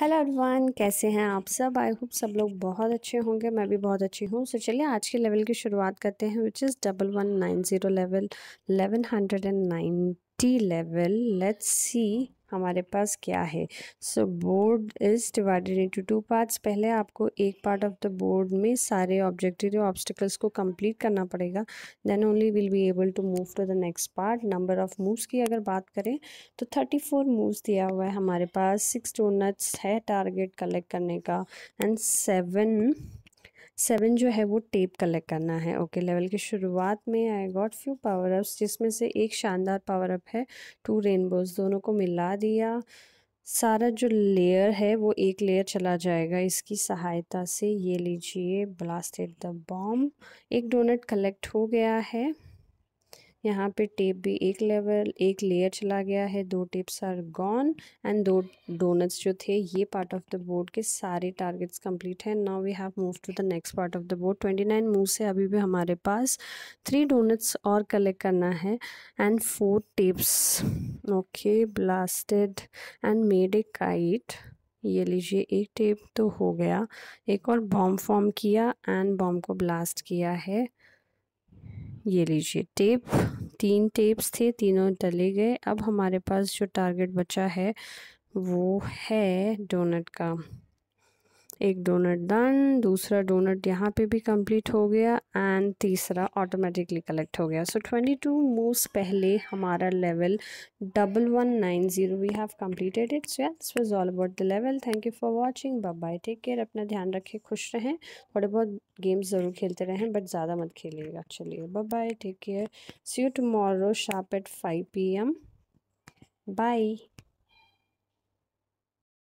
hello everyone कैसे हैं आप सब आई होप सब लोग बहुत अच्छे होंगे मैं भी बहुत अच्छी हूँ सो चलिए आज के लेवल की शुरुआत करते हैं which is double one nine zero level eleven hundred and ninety level let's see हमारे पास क्या है so board is divided into two parts पहले आपको एक पार्ट ऑफ द बोर्ड में सारे ऑब्जेक्टिव ऑब्स्टिकल्स को कंप्लीट करना पड़ेगा then only will be able to move to the next part number of moves की अगर बात करें तो थर्टी फोर मूव्स दिया हुआ है हमारे पास सिक्स डोनट्स है टारगेट कलेक्ट करने का एंड सेवन सेवन जो है वो टेप कलेक्ट करना है ओके लेवल की शुरुआत में I got few power ups जिसमें से एक शानदार पावर अप है टू रेनबोज दोनों को मिला दिया सारा जो लेयर है वो एक लेयर चला जाएगा इसकी सहायता से ये लीजिए ब्लास्टेड द बॉम्ब एक डोनट कलेक्ट हो गया है यहाँ पे टेप भी एक लेवल एक लेयर चला गया है दो टेप्स आर गॉन एंड दो डोनट्स जो थे ये पार्ट ऑफ द बोर्ड के सारे टारगेट्स कंप्लीट हैं now we have move to the next part of the board twenty nine move से अभी भी हमारे पास थ्री डोनट्स और कलेक्ट करना है and four tapes okay blasted and made a kite ये लीजिए एक टेप तो हो गया एक और बॉम्ब फॉर्म किया एंड बॉम्ब को ब्लास्ट किया है ये लीजिए टेप तीन टेप्स थे तीनों डले गए अब हमारे पास जो टारगेट बचा है वो है डोनट का एक डोनट डन दूसरा डोनट यहाँ पे भी कंप्लीट हो गया एंड तीसरा ऑटोमेटिकली कलेक्ट हो गया सो ट्वेंटी टू मूव्स पहले हमारा level double one nine zero we have completed it's so this was all about the level thank you for watching bye take care अपना ध्यान रखें खुश रहें थोड़े बहुत गेम्स ज़रूर खेलते रहें बट ज़्यादा मत खेलिएगा चलिए bye take care see you tomorrow sharp at five P M by